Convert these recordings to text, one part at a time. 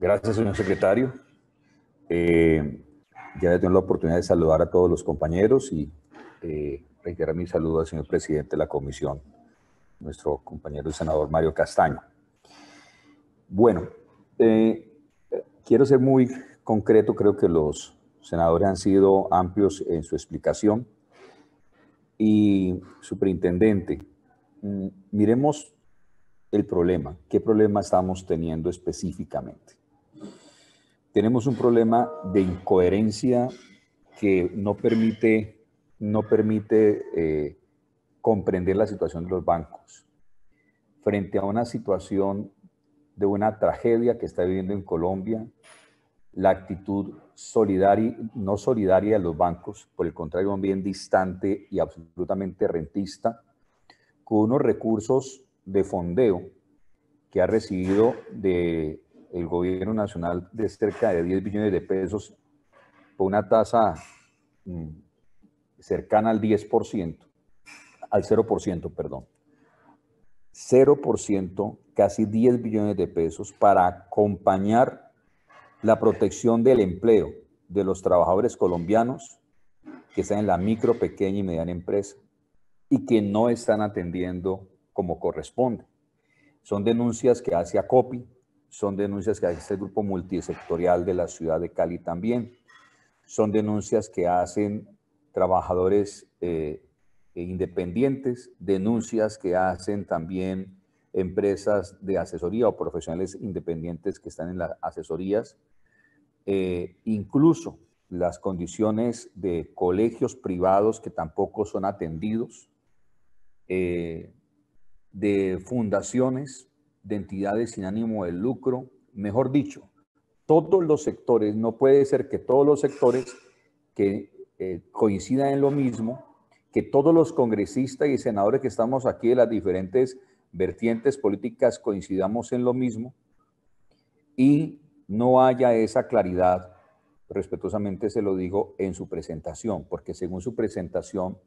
Gracias, señor secretario. Eh, ya he tenido la oportunidad de saludar a todos los compañeros y eh, reiterar mi saludo al señor presidente de la comisión, nuestro compañero el senador Mario Castaño. Bueno, eh, quiero ser muy concreto, creo que los senadores han sido amplios en su explicación. Y superintendente, mm, miremos el problema, qué problema estamos teniendo específicamente tenemos un problema de incoherencia que no permite, no permite eh, comprender la situación de los bancos frente a una situación de una tragedia que está viviendo en Colombia, la actitud solidaria, no solidaria de los bancos, por el contrario, bien distante y absolutamente rentista, con unos recursos de fondeo que ha recibido de el gobierno nacional de cerca de 10 billones de pesos por una tasa mm, cercana al 10%, al 0%, perdón. 0%, casi 10 billones de pesos para acompañar la protección del empleo de los trabajadores colombianos que están en la micro, pequeña y mediana empresa y que no están atendiendo como corresponde. Son denuncias que hace ACOPI, son denuncias que hace el grupo multisectorial de la ciudad de Cali también, son denuncias que hacen trabajadores eh, e independientes, denuncias que hacen también empresas de asesoría o profesionales independientes que están en las asesorías, eh, incluso las condiciones de colegios privados que tampoco son atendidos, eh, de fundaciones de entidades sin ánimo de lucro. Mejor dicho, todos los sectores, no puede ser que todos los sectores que eh, coincidan en lo mismo, que todos los congresistas y senadores que estamos aquí de las diferentes vertientes políticas coincidamos en lo mismo y no haya esa claridad, respetuosamente se lo digo, en su presentación, porque según su presentación,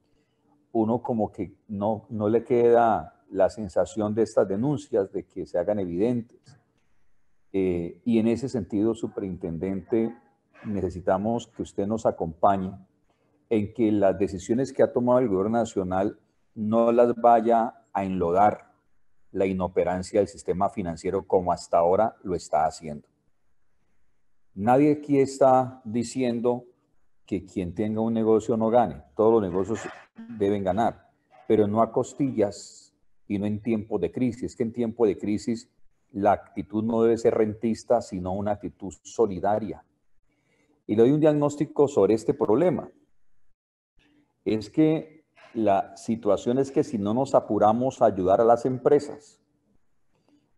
uno como que no, no le queda la sensación de estas denuncias, de que se hagan evidentes. Eh, y en ese sentido, superintendente, necesitamos que usted nos acompañe en que las decisiones que ha tomado el gobierno nacional no las vaya a enlodar la inoperancia del sistema financiero como hasta ahora lo está haciendo. Nadie aquí está diciendo que quien tenga un negocio no gane, todos los negocios deben ganar, pero no a costillas y no en tiempos de crisis. Es que en tiempo de crisis la actitud no debe ser rentista, sino una actitud solidaria. Y le doy un diagnóstico sobre este problema. Es que la situación es que si no nos apuramos a ayudar a las empresas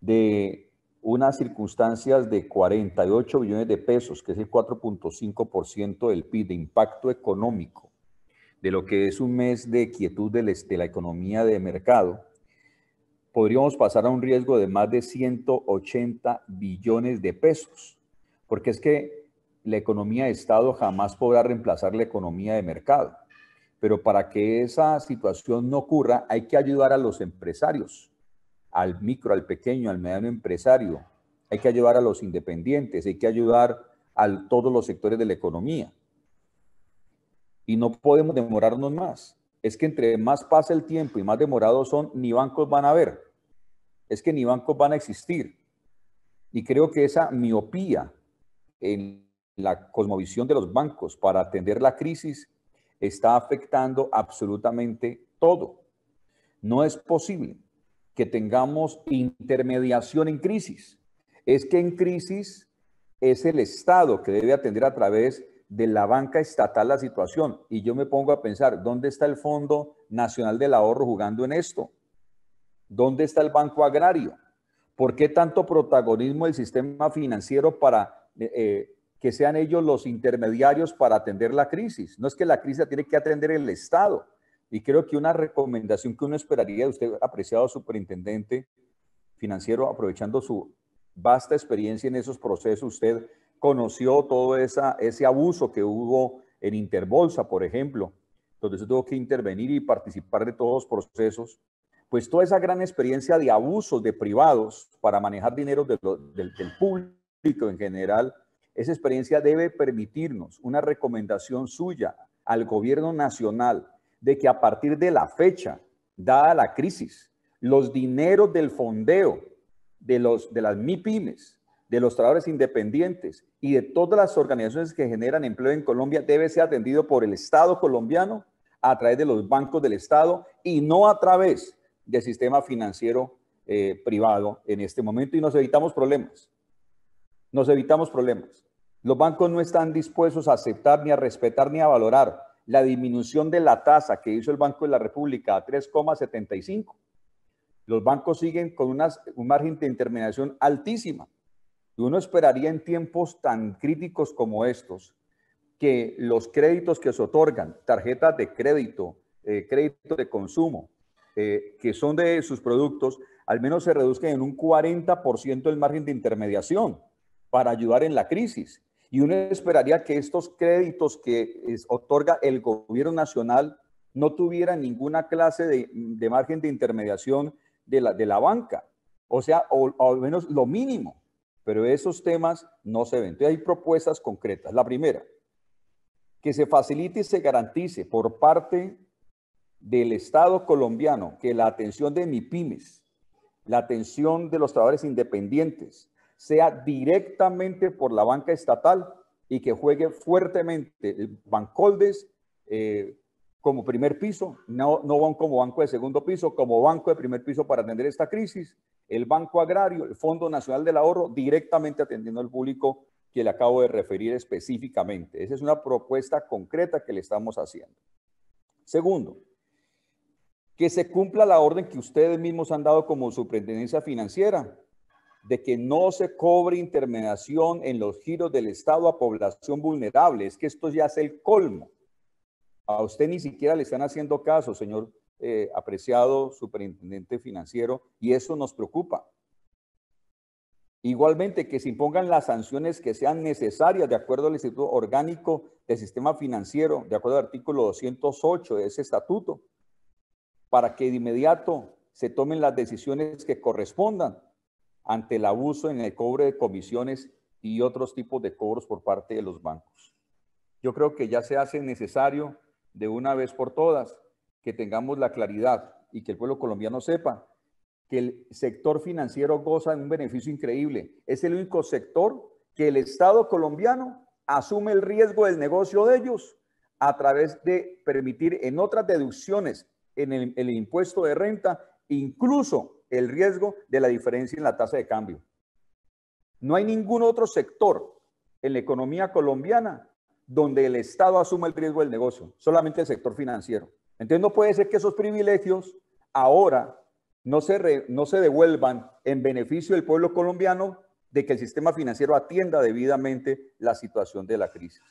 de unas circunstancias de 48 billones de pesos, que es el 4.5% del PIB de impacto económico, de lo que es un mes de quietud de la economía de mercado, podríamos pasar a un riesgo de más de 180 billones de pesos, porque es que la economía de Estado jamás podrá reemplazar la economía de mercado. Pero para que esa situación no ocurra, hay que ayudar a los empresarios, al micro, al pequeño, al mediano empresario. Hay que ayudar a los independientes, hay que ayudar a todos los sectores de la economía. Y no podemos demorarnos más es que entre más pasa el tiempo y más demorados son, ni bancos van a haber. Es que ni bancos van a existir. Y creo que esa miopía en la cosmovisión de los bancos para atender la crisis está afectando absolutamente todo. No es posible que tengamos intermediación en crisis. Es que en crisis es el Estado que debe atender a través de la banca estatal la situación. Y yo me pongo a pensar, ¿dónde está el Fondo Nacional del Ahorro jugando en esto? ¿Dónde está el Banco Agrario? ¿Por qué tanto protagonismo del sistema financiero para eh, eh, que sean ellos los intermediarios para atender la crisis? No es que la crisis la tiene que atender el Estado. Y creo que una recomendación que uno esperaría de usted, apreciado superintendente financiero, aprovechando su vasta experiencia en esos procesos, usted conoció todo ese abuso que hubo en Interbolsa, por ejemplo, donde se tuvo que intervenir y participar de todos los procesos, pues toda esa gran experiencia de abusos de privados para manejar dinero del, público en general, esa experiencia debe permitirnos una recomendación suya al gobierno nacional de que a partir de la fecha, dada la crisis, los dineros del fondeo de, los, de las MIPIMES, de los trabajadores independientes y de todas las organizaciones que generan empleo en Colombia debe ser atendido por el Estado colombiano a través de los bancos del Estado y no a través del sistema financiero eh, privado en este momento y nos evitamos problemas. Nos evitamos problemas. Los bancos no están dispuestos a aceptar ni a respetar ni a valorar la disminución de la tasa que hizo el Banco de la República a 3,75. Los bancos siguen con un margen de intermediación altísima. Y uno esperaría en tiempos tan críticos como estos que los créditos que se otorgan, tarjetas de crédito, crédito eh, crédito de consumo, eh, que son de sus productos, al menos se reduzcan en un 40% el margen de intermediación para ayudar en la crisis. Y uno esperaría que estos créditos que otorga el gobierno nacional no tuvieran ninguna clase de, margen de intermediación de la, de la banca. O sea, o al menos lo mínimo pero esos temas no se ven. Entonces hay propuestas concretas. La primera, que se facilite y se garantice por parte del Estado colombiano que la atención de MIPIMES, la atención de los trabajadores independientes, sea directamente por la banca estatal y que juegue fuertemente el Bancoldes eh, como primer piso, no, no como banco de segundo piso, como banco de primer piso para atender esta crisis el Banco Agrario, el Fondo Nacional del Ahorro, directamente atendiendo al público que le acabo de referir específicamente. Esa es una propuesta concreta que le estamos haciendo. Segundo, que se cumpla la orden que ustedes mismos han dado como superintendencia financiera, de que no se cobre intermediación en los giros del Estado a población vulnerable. Es que esto ya es el colmo. A usted ni siquiera le están haciendo caso, señor eh, apreciado superintendente financiero, y eso nos preocupa. Igualmente, que se impongan las sanciones que sean necesarias de acuerdo al Instituto Orgánico del Sistema Financiero, de acuerdo al artículo 208 de ese estatuto, para que de inmediato se tomen las decisiones que correspondan ante el abuso en el cobro de comisiones y otros tipos de cobros por parte de los bancos. Yo creo que ya se hace necesario de una vez por todas que tengamos la claridad y que el pueblo colombiano sepa que el sector financiero goza de un beneficio increíble. Es el único sector que el Estado colombiano asume el riesgo del negocio de ellos a través de permitir en otras deducciones en el, impuesto de renta, incluso el riesgo de la diferencia en la tasa de cambio. No hay ningún otro sector en la economía colombiana donde el Estado asuma el riesgo del negocio, solamente el sector financiero. Entonces no puede ser que esos privilegios ahora no se, no se devuelvan en beneficio del pueblo colombiano de que el sistema financiero atienda debidamente la situación de la crisis.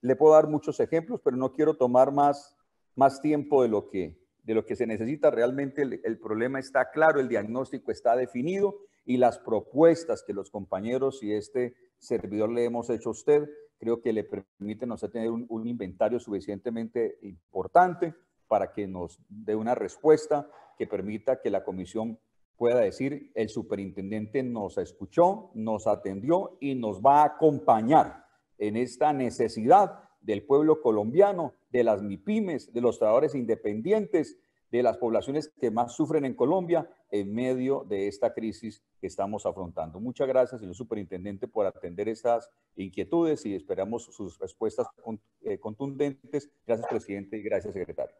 Le puedo dar muchos ejemplos, pero no quiero tomar más, más tiempo de lo, que, de lo que se necesita. Realmente el, problema está claro, el diagnóstico está definido y las propuestas que los compañeros y este servidor le hemos hecho a usted creo que le permiten tener un inventario suficientemente importante para que nos dé una respuesta que permita que la comisión pueda decir, el superintendente nos escuchó, nos atendió y nos va a acompañar en esta necesidad del pueblo colombiano, de las MIPIMES, de los trabajadores independientes, de las poblaciones que más sufren en Colombia en medio de esta crisis que estamos afrontando. Muchas gracias, señor superintendente, por atender estas inquietudes y esperamos sus respuestas eh, contundentes. Gracias, presidente, y gracias, secretario.